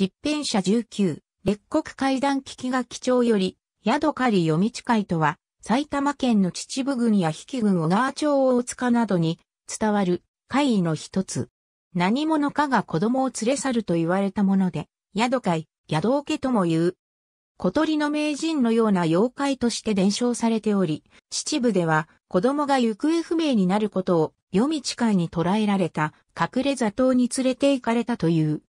実編者19、列国階段危機が基調より、宿狩り夜道会とは、埼玉県の秩父郡や比企郡小川町大塚などに伝わる会議の一つ。何者かが子供を連れ去ると言われたもので、宿会、宿桶とも言う。小鳥の名人のような妖怪として伝承されており、秩父では子供が行方不明になることを夜道会に捕らえられた隠れ座頭に連れて行かれたという。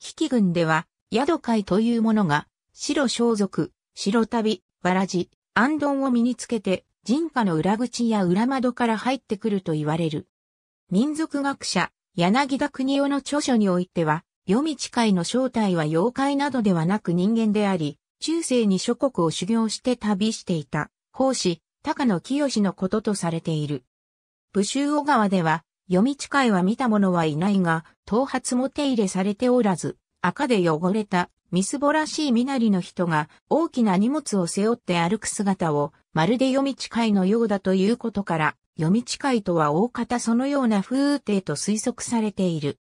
比企軍では、宿会というものが、白装束、白旅、わらじ、安頓を身につけて、人家の裏口や裏窓から入ってくると言われる。民族学者、柳田国夫の著書においては、夜道会の正体は妖怪などではなく人間であり、中世に諸国を修行して旅していた、法師、高野清のこととされている。武州小川では、読み近いは見た者はいないが、頭髪も手入れされておらず、赤で汚れた、みすぼらしい身なりの人が大きな荷物を背負って歩く姿を、まるで読み近いのようだということから、読み近いとは大方そのような風景と推測されている。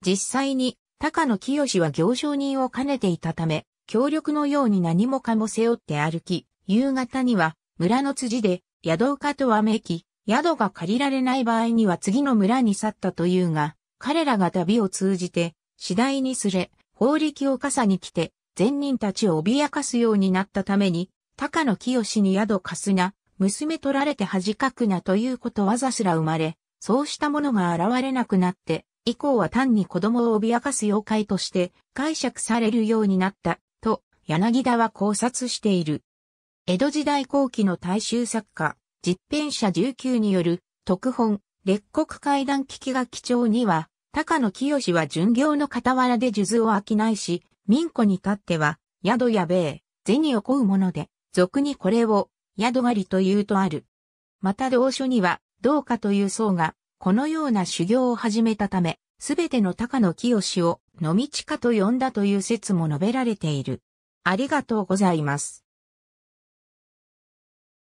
実際に、高野清は行商人を兼ねていたため、協力のように何もかも背負って歩き、夕方には村の辻で、宿岡とはめき、宿が借りられない場合には次の村に去ったというが、彼らが旅を通じて、次第にすれ、法力を傘に来て、善人たちを脅かすようになったために、高野清に宿貸すな、娘取られて恥かくなということわざすら生まれ、そうしたものが現れなくなって、以降は単に子供を脅かす妖怪として解釈されるようになった、と、柳田は考察している。江戸時代後期の大衆作家、実編者19による特本、列国会談危機が基調には、高野清は巡業の傍らで数珠を商いし、民庫に立っては、宿や米、銭を請うもので、俗にこれを、宿狩りというとある。また同書には、どうかという僧が、このような修行を始めたため、すべての高野清を、のみちかと呼んだという説も述べられている。ありがとうございます。